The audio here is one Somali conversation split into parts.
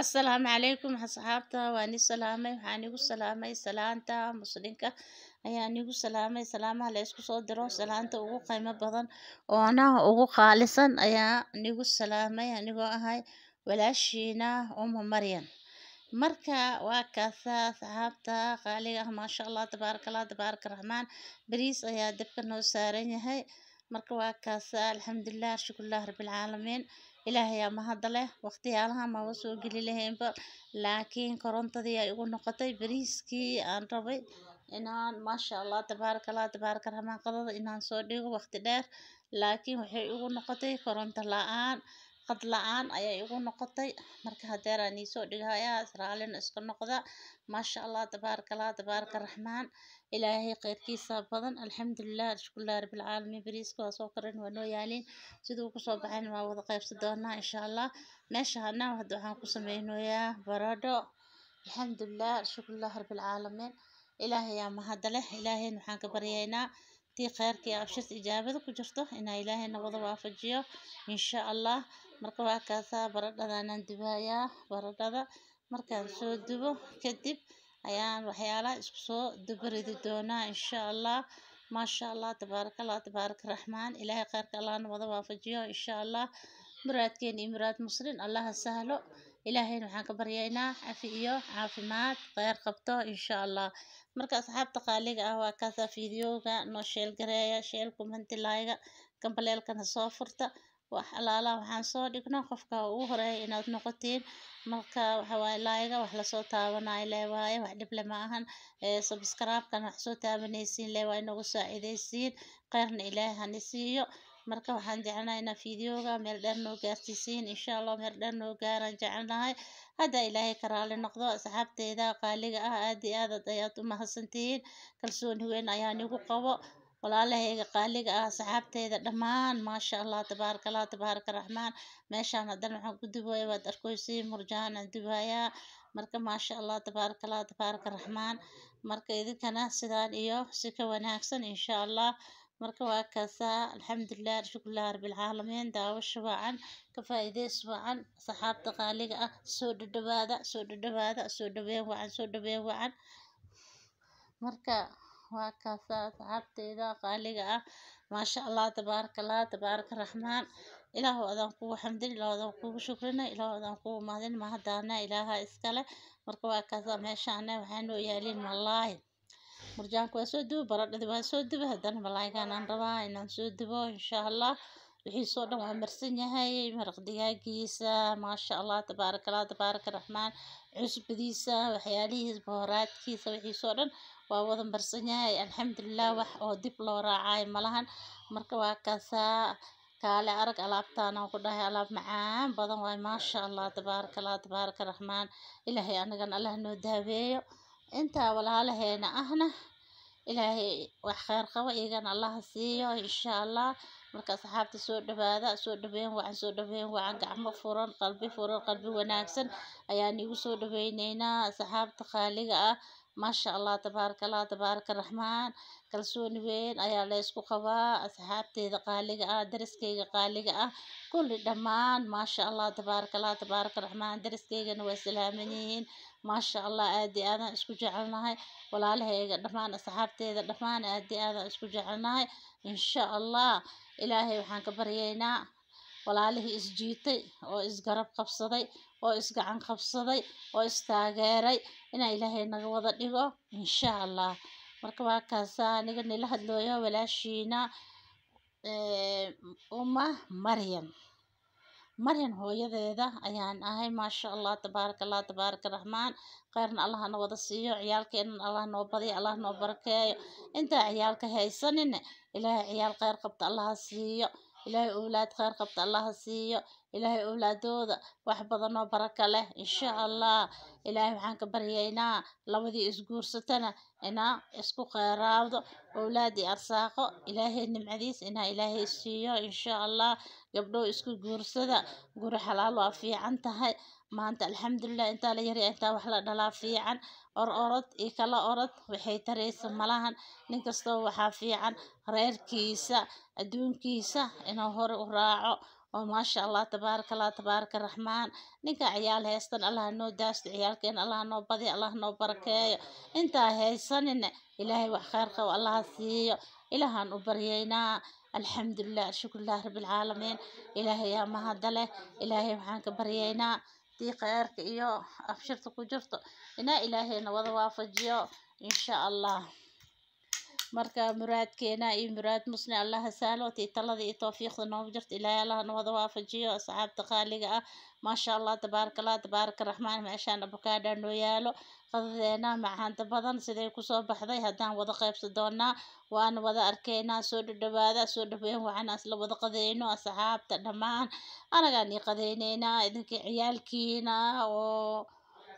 asalaamu calaykum asxaabta waan ii salaamay waxaan igu salaamay salaanta muslinka ayaa nigu salaamay salaamaha la soo diro salaanta ugu qiimo badan oona ugu qaalisan ayaa nigu salaamay anigoo ahay walaashiina uma maryan marka waa kaasa saxaabta qaaliga ah maasha allah tabaaraka allah tabaaraka raxmaan bariis ayaa dabka noo saaran yahay marka waa kaasa alxamdulilah shukurilah rabbilcaalamiin ilaahayaa mahadda leh waqtiyaalahan maba soo geli lahaynba laakiin korontadii ay ugu noqotay bariiskii aan rabay inaan maasha allah tabaaraka allah tabaaraka ramaaqadada inaan soo dhigo waqti dheer laakiin waxay ugu noqotay koronto la-aan qad la-aan ayay igu noqotay marka aan iisoo dhighayaa raallina iska noqda maasha allah tabaaraka allah tabaaraka raxmaan ilaahay kheyrkiisa badan alxamdulilah alshkulilah rabilcaalamiin bariiska waa soo koran waa noo yaaliin siduu kusoo baxayn waa wada qaybsan doonaa insha meesha hana hadda waxaan ku samaynayaa baradho alxamdulilah alshkulilah rabilcaalamiin ilaahay yaa mahadaleh ilaahayna waxaan ka baryaynaa tii kheyrka iyo abshirta ijaabada ku jirto inaa ilaahayna wada waafajiyo insha allah marka waa baradhadaanaan dubayaa baradhada markaan soo dubo kadib ayaan waxyaalaha isku soo dabaridi doonaa insha allah maasha allah tabaarak allah tabaaraka raxmaan ilaahay qaarka allahna wada waafajiyo insha allah muraadkeen iyo muraad musrin allaha sahlo ilaahayna waxaan ka baryaynaa cafi iyo caafimaad kheyr qabto insha allah marka asxaabta qaaliga ah waa kasa fiidiyoga noo sheel gareeya sheelkum hantilaayaga gambaleelkana soo furta wax alaalaha waxaan soo dhigno qofka ugu horeeya inaad noqotiin marka waxawaaye laayaga wax lasoo taabanayo leewaaye wax dhible ma ahan sabskraibkan wax soo taabanaysiin leewaaye nagu saacidaysiin kheyrna ilaahay hana siiyo marka waxaan jecelnahay inaa fideoga meel dheer noo gaarsiisiin insha allah meel dheer noo gaaraan jecelnahay hadda ilaahay ka noqdo asxaabteyda qaaliga ah aada iyo aadaad ayaad u mahadsantihiin kalsooni weyn ayaan igu qabo walaalaheyga qaaliga ah asxaabteyda dhammaan maasha allah tabaaraka allah tabaaraka raxmaan meeshaan haddana waxaan ku dubaya waad arkoysay murjaan aan dubayaa marka maasha allah tabaaraka allah tabaaraka raxmaan marka idinkana sidaan iyo si ka wanaagsan insha allah marka waa kaasaa alxamdulilah alshukurilah rabbilcaalamiin daawasha wacan ka faa'iideys wacan saxaabta qaaliga ah soo dhadhawaada soo dhadhawaada soo dhaween wacan soo dhaween wacan marka waa kaasa asxaabteyda qaaliga ah maasha allah tabaaraka allah tabaaraka raxmaan ilaahu adaan kugu xamdin ilaahu adaan kugu shukrina ilaahu adaan kugu mahadin mahadaana ilaaha iskale marka waa meeshaana waxaa noo yaalin murjaanka waa soo dubo baradhadi waa soo dubo haddana malaaygaanaan rabaa inaan soo dubo insha allah wixiisoo dhan waa marsan yahay maraq digaagiisa maasha allah tabaaraka allah tabaaraka raxmaan cusbadiisa waxyaalihiis bohoraadkiisa wixiisoo dhan waa wada marsan yahay alxamdulilah wax oo dib loo raacaayo malahan marka waa kasaa kaale arag alaabtaanaan ku dhahay alaab macaan badan waay maasha allah tabaaraka allah tabaaraka raxmaan ilaahay anagan allah noo daaweeyo intaa walaalaheena ahna ilaahay wax kheyr qabo iyagana allaha siiyo insha allah marka asxaabta soo dhawaada soo dhaweyn wacan soo dhaweyn wacan gacmo furan qalbi furan qalbi wanaagsan ayaan igu soo dhaweyneynaa asxaabta qaaliga ah maasha allah tabaaraka allah tabaaraka raxmaan kalsooni weyn ayaa la qabaa asxaabteeda qaaliga ah dariskeyga qaaliga ah kulli dhammaan maasha allah tabaaraka allah tabaaraka raxmaan dariskeygana waa salaaman yihiin maasha allah aada i aadaan isku jecelnahay walaalahayga dhammaan asxaabteeda dhammaan aada i aadaan isku jecelnahay insha allah ilaahay waxaan ka baryaynaa walaalihii isjiitay oo isgarab qabsaday oo isgacan qabsaday oo istaageeray inaa ilaahay naga wada dhigo insha allah marka waakaasa aniga nila hadlooyo walaashiina uma maryam maryan hooyadeeda ayaan ahay maasha allah tabaaraka allah tabaaraka raxmaan kheyrna allah na wada siiyo ciyaalkeenan allah noo badiyo allah noo barakeeyo intaa ciyaalka haysanine ilaahay ciyaal kheyr qabta allaha siiyo ilaahay owlaad kheer qabta allaha siiyo ilaahay owlaadooda wax badanoo baraka leh insha allah ilaahay waxaan ka baryaynaa labadii isguursatana inaa isku kheeraado owlaad arsaaqo ilaahay nimcadiis inaa ilaahay siiyo insha allah gabdhow isku guursada guri xalaal waa fiican tahay maanta alxamdulilah intaa la yarya intaa wax la dhalaa fiican or iyo kala orod waxay taraysa malahan ninkastoo waxaa fiican reerkiisa adduunkiisa inuu hore u raaco oo maasha allah tabaaraka allah tabaaraka raxmaan ninka ciyaal heystan allah noo daasto ciyaalkeen allah noo badi allah noo barakeeyo intaa haysanina ilaahay wax khayr qabo allah siiyo ilaahaan u baryaynaa alxamdulilah shukurilah rabbilcaalamiin ilaahay yaa mahada leh ilaahay waxaan ka baryaynaa waqtigii khayraadka iyo afshirta ku jirto inaa ilaahayna wada waafajiyo insha allah marka muraadkeena iyo muraad musne allaha saalo talada iyo towfiiqda noogu jirta ilaahay allaha nawada waafajiyo asxaabta qaaliga ah maasha allah tabaaraka allah tabaaraka raxmaan meeshaan abukaadha noo yaalo qadadeena macaanta badan siday kusoo baxday haddaan wada qaybsa doonaa waana wada arkaynaa soo dhadhawaada soo dhaweyn waxaana asla wada qadeyno asxaabta dhammaan anagaan ii qadeyneynaa idinkii ciyaalkiina oo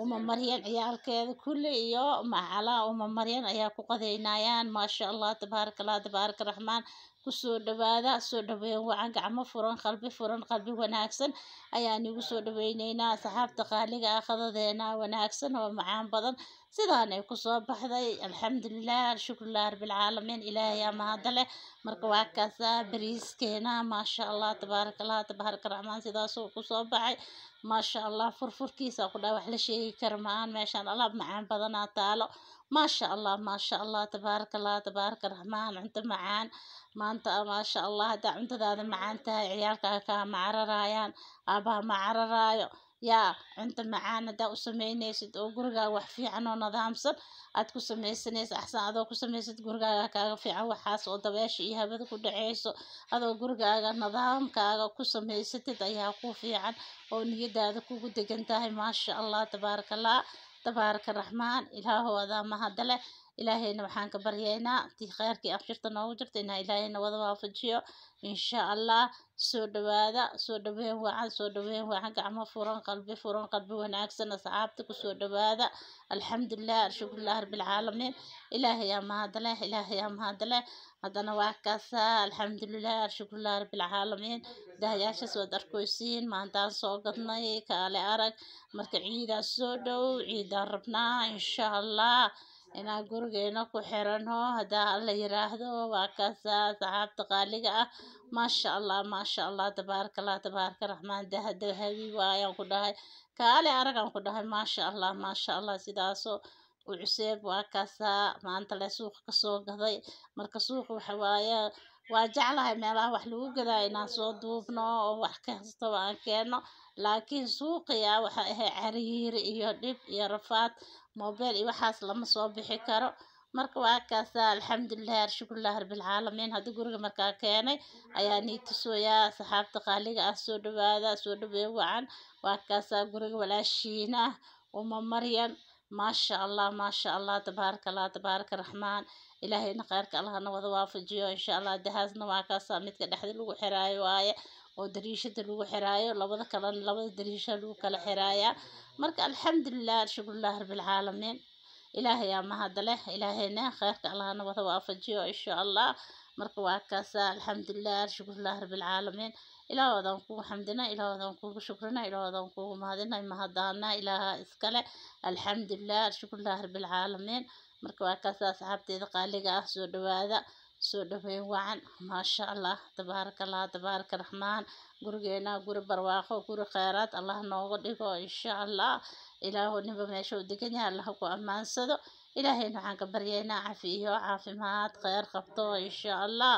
uma maryan ciyaalkeeda kulli iyo macalaa uma maryan ayaa ku qadaynayaan maasha allah tabaaraka allah tabaaraka raxmaan kusoo dhawaada soo dhaweyn wacan gacmo furan qalbi furan qalbi wanaagsan ayaan igu soo dhaweyneynaa asxaabta qaaliga ah qadadeena wanaagsan oo macaan badan sidaanay kusoo baxday alxamdulilah alshukrulah rabbilcaalamiin ilaahayaa mahada leh marka waa kaasaa maasha allah tabaarak allah tabaaraka raxmaan sidaasuu kusoo baxay maasha allah furfurkiisa ku dhaa wax la sheegi kara ma-aan meeshaan alaab macaan badanaa taalo maasha allah maasha allah tabaaraka allah tabaaraka raxmaan cunto macaan maanta maasha allah haddaa cuntadaada macaan tahay ciyaalkaa kaa macararayaan aabaha macararayo yaa cunto macaan haddaa u samaynaysid oo gurigaaga wax fiican oo nidaamsan aad ku sameysaneysa axsan adoo ku samaysid gurigaaga kaaga fiican waxaas oo dabeesha iyo habada ku dhaceyso adoo gurigaaga nadaamkaaga ku samaysatid ayaa ku fiican oo niyadaada kugu degan tahay maasha allah tabaarakallah tabaaraka raxmaan ilaahow adaa mahadale ilaahayna waxaan ka baryaynaa intii kheyrkii abshirta noogu jirta inaa ilaahayna wada waafajiyo insha allah soo dhawaada soo dhaweyn wacan soo dhoweyn wacan gacmo furan qalbi furan qalbi wanaagsan asxaabta kusoo dhawaada alxamdulilah alshukrulah rabbilcaalamiin ilaahayaa mahadleh ilaahayaa mahadleh haddana waa kaasaa alxamdulilah alshukrulah rabbilcaalamiin dahayaashaas waad arkoysiin maantaan soo gadnay kaale arag marka ciidaan soo dhow ciidaan rabnaa insha allah inaan gurigeena ku xirano hadaa alla yiraahdo waa kaasa saxaabta qaaliga ah maasha allah maasha allah tabaaraka allah tabaaraka raxmaan dahada habiib waayaan ku dhahay kaale aragaan ku dhahay maasha allah maasha allah sidaasoo u cuseeb waa kasaa maanta leh suuqa kasoo gaday marka suuqa waxa waaye waa jeclahay meelaha wax lagu gadaayo inaan soo duubno oo wax kastaba aan keenno laakiin suuqiya ah waxa ahay cariiri iyo dhib iyo rafaad mobel iyo waxaas lama soo bixi karo marka waa kaasa alxamdulilah shukrulah rabbilcaalamiin haddii guriga markaa keenay ayaa nii tusooyaa saxaabta qaaliga ah soo dhawaada soo dhaweey wacan waa kaasaa guriga walaashiina ah uma maryan maasha allah maasha allah tabaaraka allah tabaaraka raxmaan ilaahayna qaarka allahna wada waafajiyo insha allah dahaasna waa kaasaa midka dhexda lagu xiraayo waaye oo dariishada lagu xiraayo labada kalena labada dariisha lagu kala xiraayaa marka alxamdulilah shukrulah rabilcaalamiin ilaahay aa mahad leh ilaahayna kheyrka allahna wada waafajiyo insha allah marka waa kaasaa alxamdulilah shukrulah rabilcaalamiin ilaahu adaan kugu xamdina ilaahu adaan kugu shukrina ilaahu kugu mahadina mahadaana ilaaha iskale alxamdulilah shukrulah rabilcaalamiin marka waa kaas asxaabteeda qaaliga ah soo dhawaada soo dhaweyn wacan maasha allah tabaaraka allah tabaaraka raxmaan gurigeena guri barwaaqo guri kheyraad allah nooga dhigo insha allah ilaahu ninba meesha u degan yahay allah ku ammaansado ilaahayna waxaan ka baryaynaa cafiyo caafimaad kheyr qabto insha allah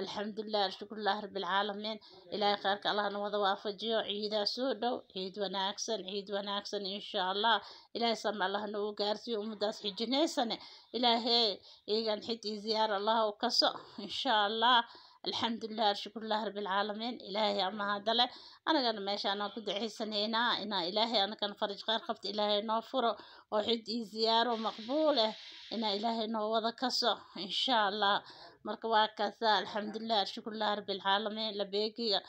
alxamdulilah alshukrulah rabbilcaalamiin ilaahay khayrka allahna wada waafajiyo ciidaa soo dhow ciid wanaagsan ciid wanaagsan insha allah ilaahay sama allahna uu gaarsiiyo ummadaas xijinaysane ilaahey iyagan xid iyo ziyaara allah u kaso insha allah alxamdulilah shukrulah rabilcaalamiin ilaahay ama amahadale anagana meeshaanaan ku duceysanaynaa inaa ilaahay anagana faraj kheer qabta ilaahay noo furo oo xid iyo ziyaaro maqbuul ah eh. inaa ilaahay noo wada kaso insha allah marka waa kaasa alxamdulilah shukrulah rabilcaalamiin labeegiga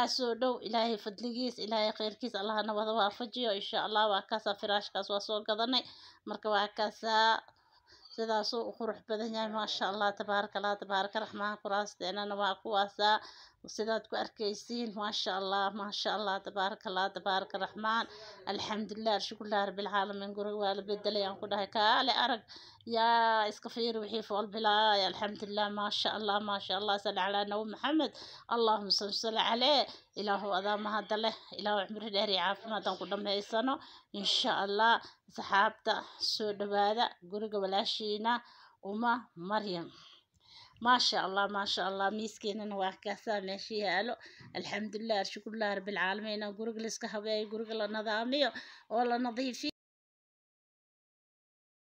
aasoo dhow ilaahay fadligiis ilaahay kheyrkiis allahna wada waafajiyo insha allah waa kasa firaashkaas waa soo gadanay marka waa kaasaa sidaasuu u qurux badan yahay maasha allah tabaaraka allah tabaaraka raxmaan kuraasteennana waa kuwaasaa sidaad ku arkaysiin maasha allah maasha allah tabaaraka allah tabaaraka raxmaan alxamdulilah alshukurilah rabbilcaalamiin guriga waa la bedelay aan ku dhahay kaale arag yaa iska fiiri wixii foolbilaay alxamdulilah maasha allah maasha allah salli calaa nabi maxamed allahuma salli salli calee ilaahu adaa leh ilaahu cumri dheer iyo aan ku dhamaysano insha allah saxaabta soo dhawaada guriga walaashiina uma maryam maasha allah maasha allah miiskeennana waa kaasaa meesha yaalo alxamdulilah alshukrulah rabbilcaalamiin guriga la iska habeeyo guriga la nadaamiyo oo la nadiifiyo